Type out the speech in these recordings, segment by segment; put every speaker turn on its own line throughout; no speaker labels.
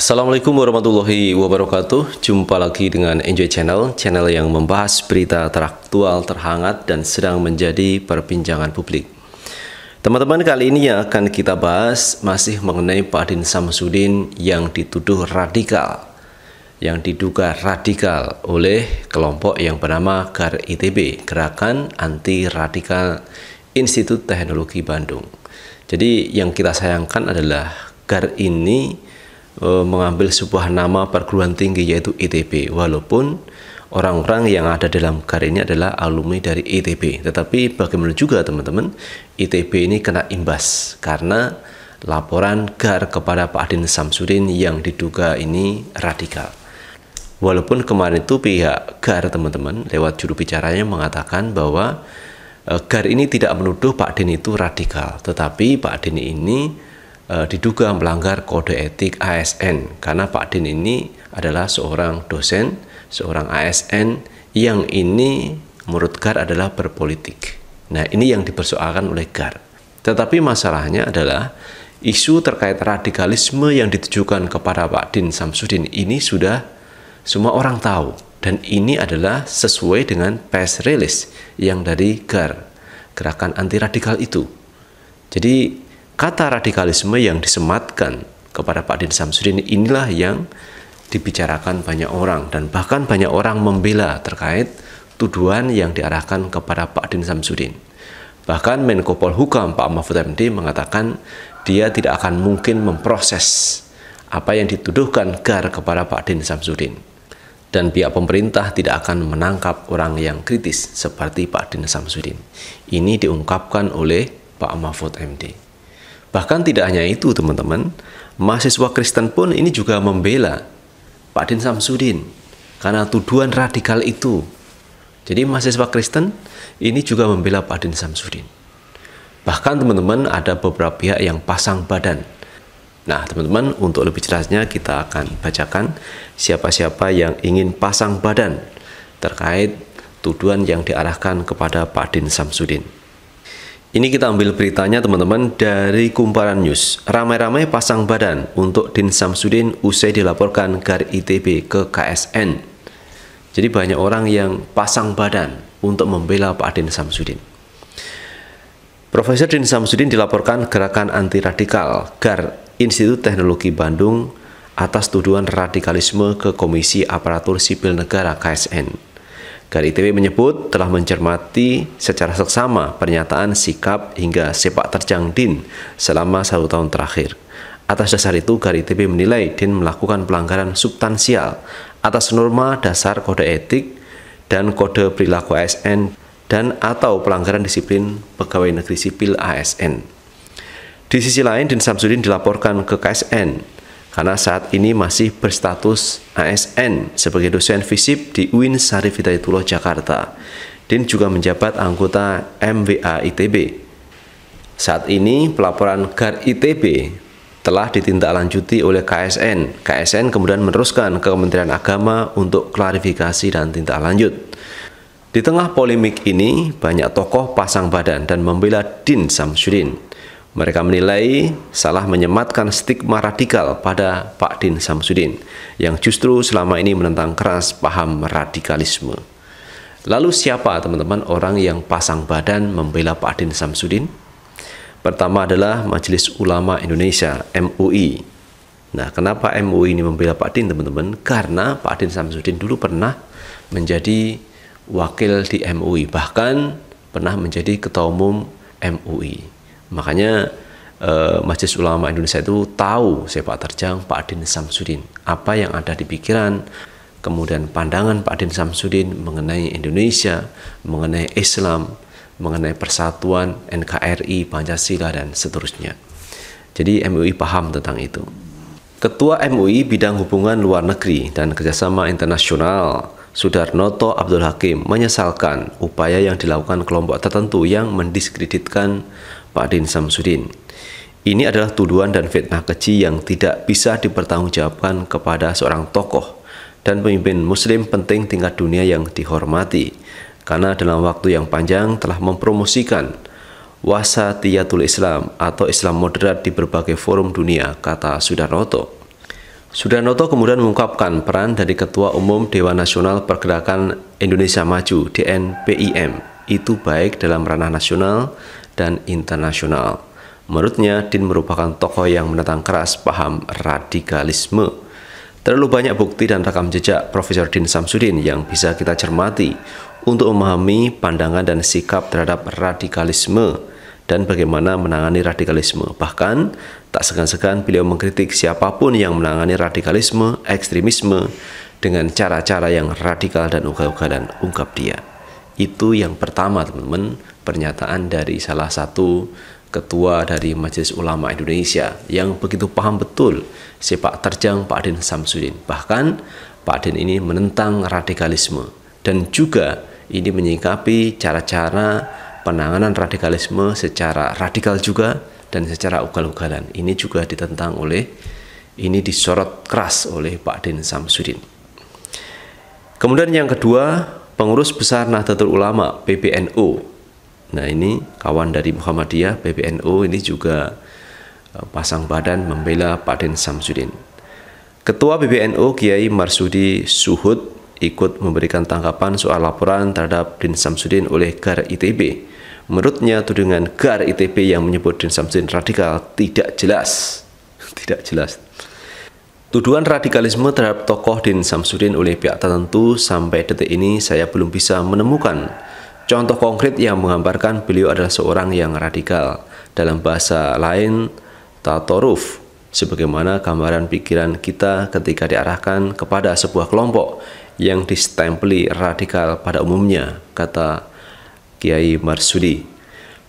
Assalamualaikum warahmatullahi wabarakatuh Jumpa lagi dengan Enjoy Channel Channel yang membahas berita teraktual, terhangat dan sedang menjadi perbincangan publik Teman-teman kali ini yang akan kita bahas masih mengenai Pak Din Samsudin yang dituduh radikal yang diduga radikal oleh kelompok yang bernama GAR ITB, Gerakan Anti Radikal Institut Teknologi Bandung. Jadi yang kita sayangkan adalah GAR ini e, mengambil sebuah nama perguruan tinggi yaitu ITB walaupun orang-orang yang ada dalam GAR ini adalah alumni dari ITB. Tetapi bagaimana juga teman-teman, ITB ini kena imbas karena laporan GAR kepada Pak Adin Samsudin yang diduga ini radikal. Walaupun kemarin itu pihak GAR teman-teman lewat juru bicaranya mengatakan bahwa eh, GAR ini tidak menuduh Pak Deni itu radikal, tetapi Pak Deni ini uh, diduga melanggar kode etik ASN karena Pak Deni ini adalah seorang dosen, seorang ASN yang ini menurut GAR adalah berpolitik. Nah, ini yang dipersoalkan oleh GAR. Tetapi masalahnya adalah isu terkait radikalisme yang ditujukan kepada Pak Din Samsudin ini sudah semua orang tahu dan ini adalah sesuai dengan press release yang dari GAR, gerakan anti radikal itu. Jadi kata radikalisme yang disematkan kepada Pak Din Samsudin inilah yang dibicarakan banyak orang dan bahkan banyak orang membela terkait tuduhan yang diarahkan kepada Pak Din Samsudin. Bahkan Menko Polhukam Pak Mahfud MD mengatakan dia tidak akan mungkin memproses apa yang dituduhkan GAR kepada Pak Din Samsudin dan pihak pemerintah tidak akan menangkap orang yang kritis seperti Pak Din Samsudin. Ini diungkapkan oleh Pak Mahfud MD. Bahkan tidak hanya itu teman-teman, mahasiswa Kristen pun ini juga membela Pak Din Samsudin karena tuduhan radikal itu. Jadi mahasiswa Kristen ini juga membela Pak Din Samsudin. Bahkan teman-teman ada beberapa pihak yang pasang badan Nah, teman-teman, untuk lebih jelasnya kita akan bacakan siapa-siapa yang ingin pasang badan terkait tuduhan yang diarahkan kepada Pak Din Samsudin. Ini kita ambil beritanya teman-teman dari Kumparan News. Ramai-ramai pasang badan untuk Din Samsudin usai dilaporkan GAR ITB ke KSN. Jadi banyak orang yang pasang badan untuk membela Pak Din Samsudin. Profesor Din Samsudin dilaporkan gerakan anti radikal GAR Institut Teknologi Bandung atas tuduhan radikalisme ke Komisi Aparatur Sipil Negara KSN. Gari ITB menyebut telah mencermati secara seksama pernyataan sikap hingga sepak terjang DIN selama satu tahun terakhir. Atas dasar itu, Gari ITB menilai DIN melakukan pelanggaran substansial atas norma dasar kode etik dan kode perilaku ASN dan atau pelanggaran disiplin pegawai negeri sipil ASN. Di sisi lain, Din Samsudin dilaporkan ke KSN karena saat ini masih berstatus ASN sebagai dosen FISIP di UIN Syarif Hidayatullah Jakarta. Din juga menjabat anggota MWA ITB. Saat ini pelaporan GAR ITB telah ditindaklanjuti oleh KSN. KSN kemudian meneruskan ke Kementerian Agama untuk klarifikasi dan tindak lanjut. Di tengah polemik ini, banyak tokoh pasang badan dan membela Din Samsudin. Mereka menilai salah menyematkan stigma radikal pada Pak Din Samsudin yang justru selama ini menentang keras paham radikalisme. Lalu siapa teman-teman orang yang pasang badan membela Pak Din Samsudin? Pertama adalah Majelis Ulama Indonesia MUI. Nah, kenapa MUI ini membela Pak Din teman-teman? Karena Pak Din Samsudin dulu pernah menjadi wakil di MUI, bahkan pernah menjadi ketua umum MUI. Makanya eh, Majelis Ulama Indonesia itu tahu sepak terjang Pak Adin Samsudin, apa yang ada di pikiran, kemudian pandangan Pak Adin Samsudin mengenai Indonesia, mengenai Islam, mengenai persatuan NKRI, Pancasila, dan seterusnya. Jadi MUI paham tentang itu. Ketua MUI Bidang Hubungan Luar Negeri dan Kerjasama Internasional, Sudarnoto Abdul Hakim, menyesalkan upaya yang dilakukan kelompok tertentu yang mendiskreditkan Pak Din Samsudin. Ini adalah tuduhan dan fitnah keji yang tidak bisa dipertanggungjawabkan kepada seorang tokoh dan pemimpin muslim penting tingkat dunia yang dihormati karena dalam waktu yang panjang telah mempromosikan wasatiyatul Islam atau Islam moderat di berbagai forum dunia, kata Sudarnoto. Sudarnoto kemudian mengungkapkan peran dari Ketua Umum Dewan Nasional Pergerakan Indonesia Maju, DNPIM, itu baik dalam ranah nasional dan internasional. Menurutnya, Din merupakan tokoh yang menentang keras paham radikalisme. Terlalu banyak bukti dan rekam jejak Profesor Din Samsudin yang bisa kita cermati untuk memahami pandangan dan sikap terhadap radikalisme dan bagaimana menangani radikalisme. Bahkan, tak segan-segan beliau mengkritik siapapun yang menangani radikalisme, ekstremisme, dengan cara-cara yang radikal dan ugal-ugalan, ungkap dia. Itu yang pertama, teman-teman pernyataan dari salah satu ketua dari Majelis Ulama Indonesia yang begitu paham betul sepak terjang Pak Din Samsudin. Bahkan Pak Din ini menentang radikalisme dan juga ini menyikapi cara-cara penanganan radikalisme secara radikal juga dan secara ugal-ugalan. Ini juga ditentang oleh ini disorot keras oleh Pak Din Samsudin. Kemudian yang kedua, pengurus besar Nahdlatul Ulama PBNU Nah ini kawan dari Muhammadiyah PBNU ini juga eh, pasang badan membela Pak Den Samsudin. Ketua PBNU Kiai Marsudi Suhud ikut memberikan tanggapan soal laporan terhadap Din Samsudin oleh GAR ITB. Menurutnya tudingan GAR ITB yang menyebut Din Samsudin radikal tidak jelas. Tidak jelas. Tuduhan radikalisme terhadap tokoh Din Samsudin oleh pihak tertentu sampai detik ini saya belum bisa menemukan Contoh konkret yang menggambarkan beliau adalah seorang yang radikal. Dalam bahasa lain, tatoruf, sebagaimana gambaran pikiran kita ketika diarahkan kepada sebuah kelompok yang distempeli radikal pada umumnya, kata Kiai Marsudi.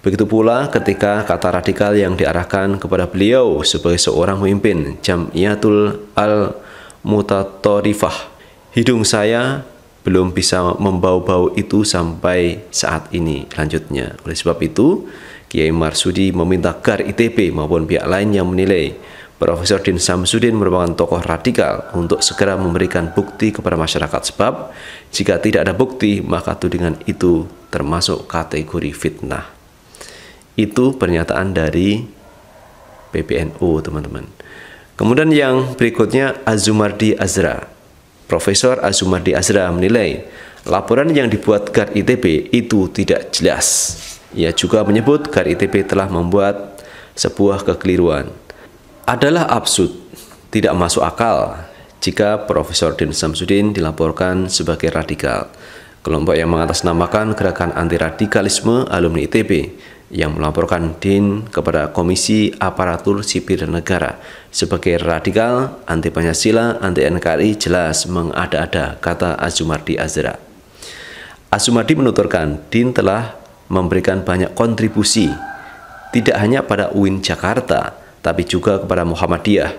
Begitu pula ketika kata radikal yang diarahkan kepada beliau sebagai seorang pemimpin Jamiatul Al-Mutatorifah. Hidung saya belum bisa membau-bau itu sampai saat ini lanjutnya. Oleh sebab itu, Kiai Marsudi meminta GAR ITB maupun pihak lain yang menilai Profesor Din Samsudin merupakan tokoh radikal untuk segera memberikan bukti kepada masyarakat sebab jika tidak ada bukti maka tudingan itu termasuk kategori fitnah. Itu pernyataan dari PBNU teman-teman. Kemudian yang berikutnya Azumardi Azra Profesor Azumardi Azra menilai laporan yang dibuat GAR ITB itu tidak jelas. Ia juga menyebut GAR ITB telah membuat sebuah kekeliruan. Adalah absurd, tidak masuk akal jika Profesor Din Samsudin dilaporkan sebagai radikal. Kelompok yang mengatasnamakan gerakan anti radikalisme alumni ITB yang melaporkan Din kepada Komisi Aparatur Sipil Negara sebagai radikal, anti Pancasila, anti NKRI jelas mengada-ada, kata Azumardi Azra. Azumardi menuturkan, Din telah memberikan banyak kontribusi, tidak hanya pada UIN Jakarta, tapi juga kepada Muhammadiyah,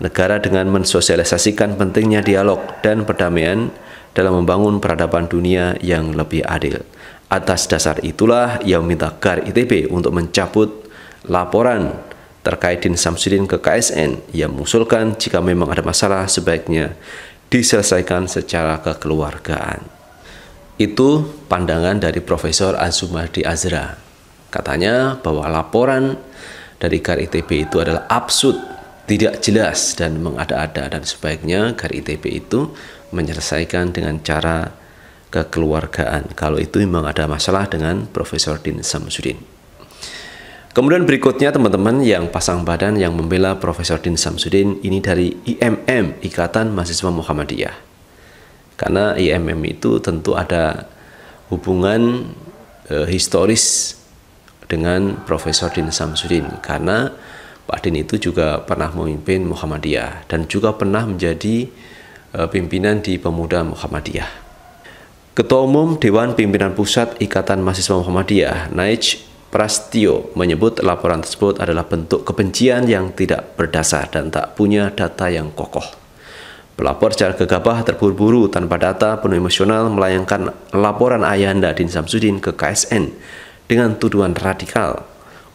negara dengan mensosialisasikan pentingnya dialog dan perdamaian dalam membangun peradaban dunia yang lebih adil. Atas dasar itulah ia meminta GAR ITB untuk mencabut laporan terkait Din Samsudin ke KSN. Ia mengusulkan jika memang ada masalah sebaiknya diselesaikan secara kekeluargaan. Itu pandangan dari Profesor Azumardi Azra. Katanya bahwa laporan dari GAR ITB itu adalah absurd, tidak jelas dan mengada-ada dan sebaiknya GAR ITB itu menyelesaikan dengan cara kekeluargaan. Kalau itu memang ada masalah dengan Profesor Din Samsudin. Kemudian berikutnya teman-teman yang pasang badan yang membela Profesor Din Samsudin ini dari IMM, Ikatan Mahasiswa Muhammadiyah. Karena IMM itu tentu ada hubungan e, historis dengan Profesor Din Samsudin karena Pak Din itu juga pernah memimpin Muhammadiyah dan juga pernah menjadi e, pimpinan di Pemuda Muhammadiyah. Ketua Umum Dewan Pimpinan Pusat Ikatan Mahasiswa Muhammadiyah, Naij Prastio, menyebut laporan tersebut adalah bentuk kebencian yang tidak berdasar dan tak punya data yang kokoh. Pelapor secara gegabah terburu-buru tanpa data penuh emosional melayangkan laporan Ayanda Din Samsudin ke KSN dengan tuduhan radikal.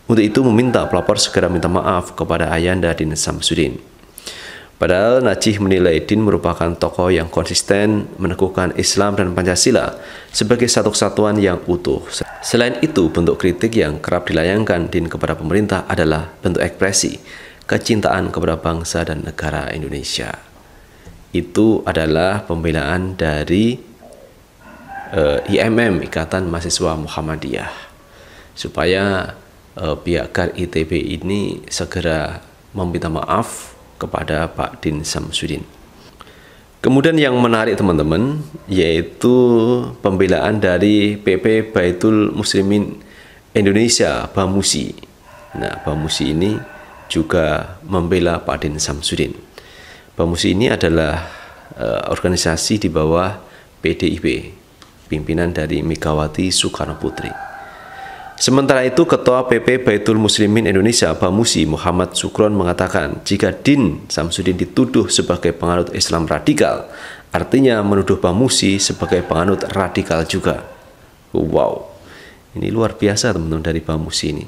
Untuk itu meminta pelapor segera minta maaf kepada Ayanda Din Samsudin. Padahal Najih menilai Din merupakan tokoh yang konsisten meneguhkan Islam dan Pancasila sebagai satu kesatuan yang utuh. Selain itu, bentuk kritik yang kerap dilayangkan Din kepada pemerintah adalah bentuk ekspresi kecintaan kepada bangsa dan negara Indonesia. Itu adalah pembelaan dari uh, eh, IMM Ikatan Mahasiswa Muhammadiyah supaya uh, pihak GAR ITB ini segera meminta maaf kepada Pak Din Samsudin. Kemudian yang menarik teman-teman yaitu pembelaan dari PP Baitul Muslimin Indonesia Bamusi. Nah, Bamusi ini juga membela Pak Din Samsudin. Bamusi ini adalah uh, organisasi di bawah PDIP, pimpinan dari Megawati Soekarno Putri. Sementara itu, Ketua PP Baitul Muslimin Indonesia Bamusi Muhammad Sukron mengatakan jika Din Samsudin dituduh sebagai penganut Islam radikal, artinya menuduh Bamusi sebagai penganut radikal juga. Wow, ini luar biasa teman-teman dari Bamusi ini.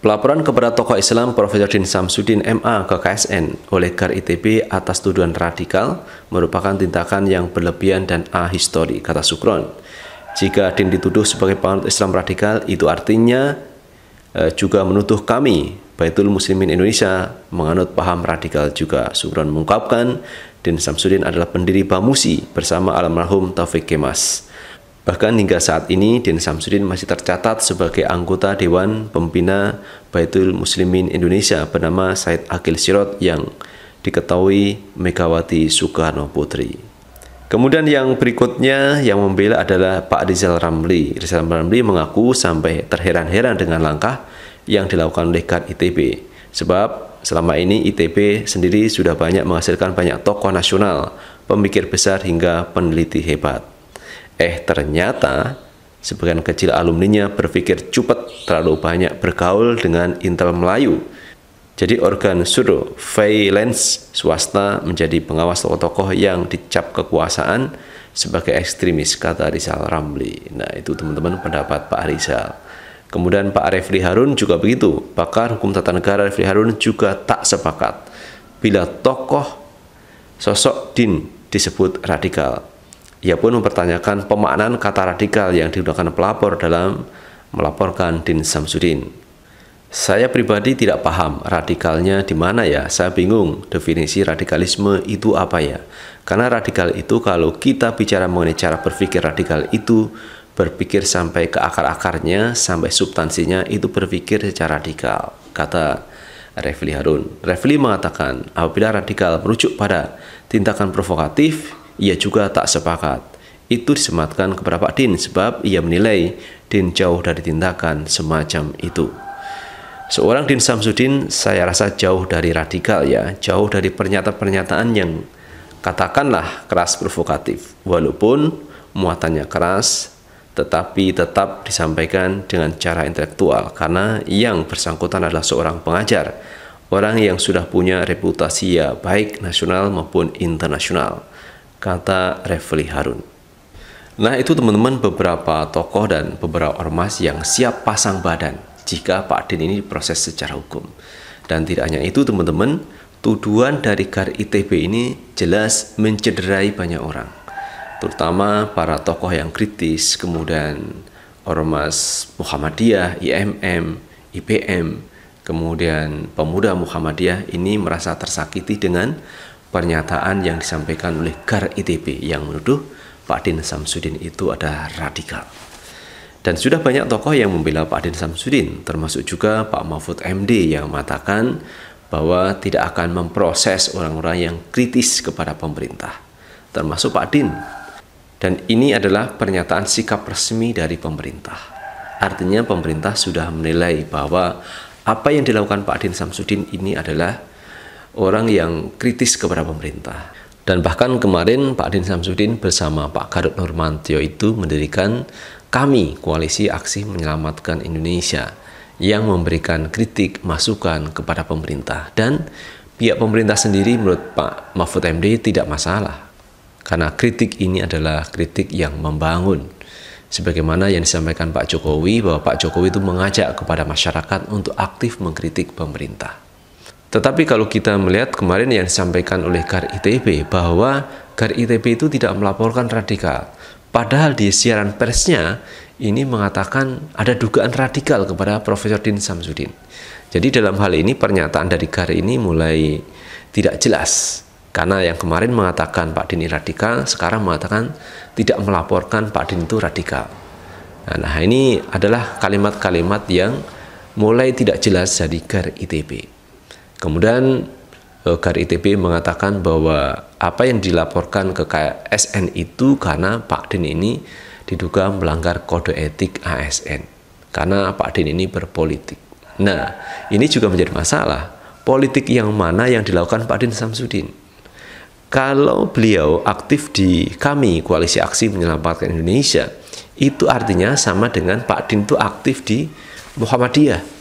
Pelaporan kepada tokoh Islam Profesor Din Samsudin MA ke KSN oleh GAR ITB atas tuduhan radikal merupakan tindakan yang berlebihan dan ahistori, kata Sukron. Jika Adin dituduh sebagai penganut Islam radikal, itu artinya eh, juga menuduh kami, Baitul Muslimin Indonesia, menganut paham radikal juga. Subran mengungkapkan, Din Samsudin adalah pendiri Bamusi bersama almarhum Taufik Kemas. Bahkan hingga saat ini, Din Samsudin masih tercatat sebagai anggota Dewan Pembina Baitul Muslimin Indonesia bernama Said Akil Sirot yang diketahui Megawati Soekarno Putri. Kemudian yang berikutnya yang membela adalah Pak Rizal Ramli. Rizal Ramli mengaku sampai terheran-heran dengan langkah yang dilakukan oleh GAT ITB. Sebab selama ini ITB sendiri sudah banyak menghasilkan banyak tokoh nasional, pemikir besar hingga peneliti hebat. Eh ternyata sebagian kecil alumninya berpikir cupet terlalu banyak bergaul dengan intel Melayu jadi organ surveillance swasta menjadi pengawas tokoh-tokoh yang dicap kekuasaan sebagai ekstremis, kata Rizal Ramli. Nah itu teman-teman pendapat Pak Rizal. Kemudian Pak Refli Harun juga begitu. Pakar hukum tata negara Refli Harun juga tak sepakat. Bila tokoh sosok din disebut radikal. Ia pun mempertanyakan pemaknaan kata radikal yang digunakan pelapor dalam melaporkan Din Samsudin. Saya pribadi tidak paham radikalnya di mana ya. Saya bingung definisi radikalisme itu apa ya. Karena radikal itu kalau kita bicara mengenai cara berpikir radikal itu berpikir sampai ke akar-akarnya, sampai substansinya itu berpikir secara radikal. Kata Refli Harun. Refli mengatakan apabila radikal merujuk pada tindakan provokatif, ia juga tak sepakat. Itu disematkan kepada Pak Din sebab ia menilai Din jauh dari tindakan semacam itu. Seorang Din Samsudin saya rasa jauh dari radikal ya, jauh dari pernyataan-pernyataan yang katakanlah keras provokatif. Walaupun muatannya keras, tetapi tetap disampaikan dengan cara intelektual karena yang bersangkutan adalah seorang pengajar, orang yang sudah punya reputasi ya baik nasional maupun internasional, kata Refli Harun. Nah itu teman-teman beberapa tokoh dan beberapa ormas yang siap pasang badan jika Pak Din ini diproses secara hukum. Dan tidak hanya itu teman-teman, tuduhan dari GAR ITB ini jelas mencederai banyak orang. Terutama para tokoh yang kritis, kemudian Ormas Muhammadiyah, IMM, IPM, kemudian pemuda Muhammadiyah ini merasa tersakiti dengan pernyataan yang disampaikan oleh GAR ITB yang menuduh Pak Din Samsudin itu ada radikal. Dan sudah banyak tokoh yang membela Pak Din Samsudin, termasuk juga Pak Mahfud MD yang mengatakan bahwa tidak akan memproses orang-orang yang kritis kepada pemerintah, termasuk Pak Din. Dan ini adalah pernyataan sikap resmi dari pemerintah. Artinya pemerintah sudah menilai bahwa apa yang dilakukan Pak Din Samsudin ini adalah orang yang kritis kepada pemerintah. Dan bahkan kemarin Pak Din Samsudin bersama Pak Garut Normantio itu mendirikan kami, Koalisi Aksi Menyelamatkan Indonesia, yang memberikan kritik masukan kepada pemerintah dan pihak pemerintah sendiri menurut Pak Mahfud MD tidak masalah karena kritik ini adalah kritik yang membangun sebagaimana yang disampaikan Pak Jokowi bahwa Pak Jokowi itu mengajak kepada masyarakat untuk aktif mengkritik pemerintah tetapi kalau kita melihat kemarin yang disampaikan oleh GAR ITB bahwa GAR ITB itu tidak melaporkan radikal Padahal di siaran persnya ini mengatakan ada dugaan radikal kepada Profesor Din Samsudin. Jadi dalam hal ini pernyataan dari Gar ini mulai tidak jelas. Karena yang kemarin mengatakan Pak Din radikal, sekarang mengatakan tidak melaporkan Pak Din itu radikal. Nah, nah ini adalah kalimat-kalimat yang mulai tidak jelas dari Gar ITB. Kemudian Eh, Gar ITB mengatakan bahwa apa yang dilaporkan ke KSN itu karena Pak Din ini diduga melanggar kode etik ASN karena Pak Din ini berpolitik. Nah, ini juga menjadi masalah. Politik yang mana yang dilakukan Pak Din Samsudin? Kalau beliau aktif di kami Koalisi Aksi Menyelamatkan Indonesia, itu artinya sama dengan Pak Din itu aktif di Muhammadiyah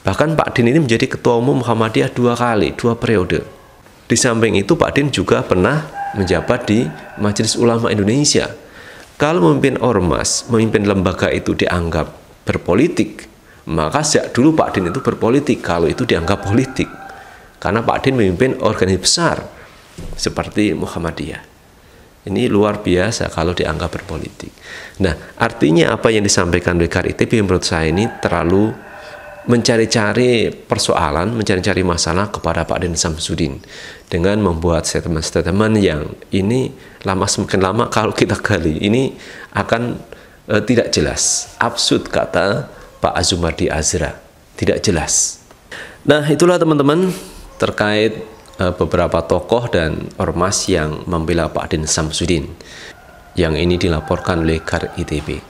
Bahkan Pak Din ini menjadi ketua umum Muhammadiyah dua kali, dua periode. Di samping itu Pak Din juga pernah menjabat di Majelis Ulama Indonesia. Kalau memimpin ormas, memimpin lembaga itu dianggap berpolitik, maka sejak dulu Pak Din itu berpolitik kalau itu dianggap politik. Karena Pak Din memimpin organisasi besar seperti Muhammadiyah. Ini luar biasa kalau dianggap berpolitik. Nah, artinya apa yang disampaikan oleh KRITB menurut saya ini terlalu mencari-cari persoalan, mencari-cari masalah kepada Pak Den Samsudin dengan membuat statement-statement yang ini lama semakin lama kalau kita gali ini akan e, tidak jelas. Absurd kata Pak Azumardi Azra, tidak jelas. Nah, itulah teman-teman terkait e, beberapa tokoh dan ormas yang membela Pak Den Samsudin yang ini dilaporkan oleh KAR ITB.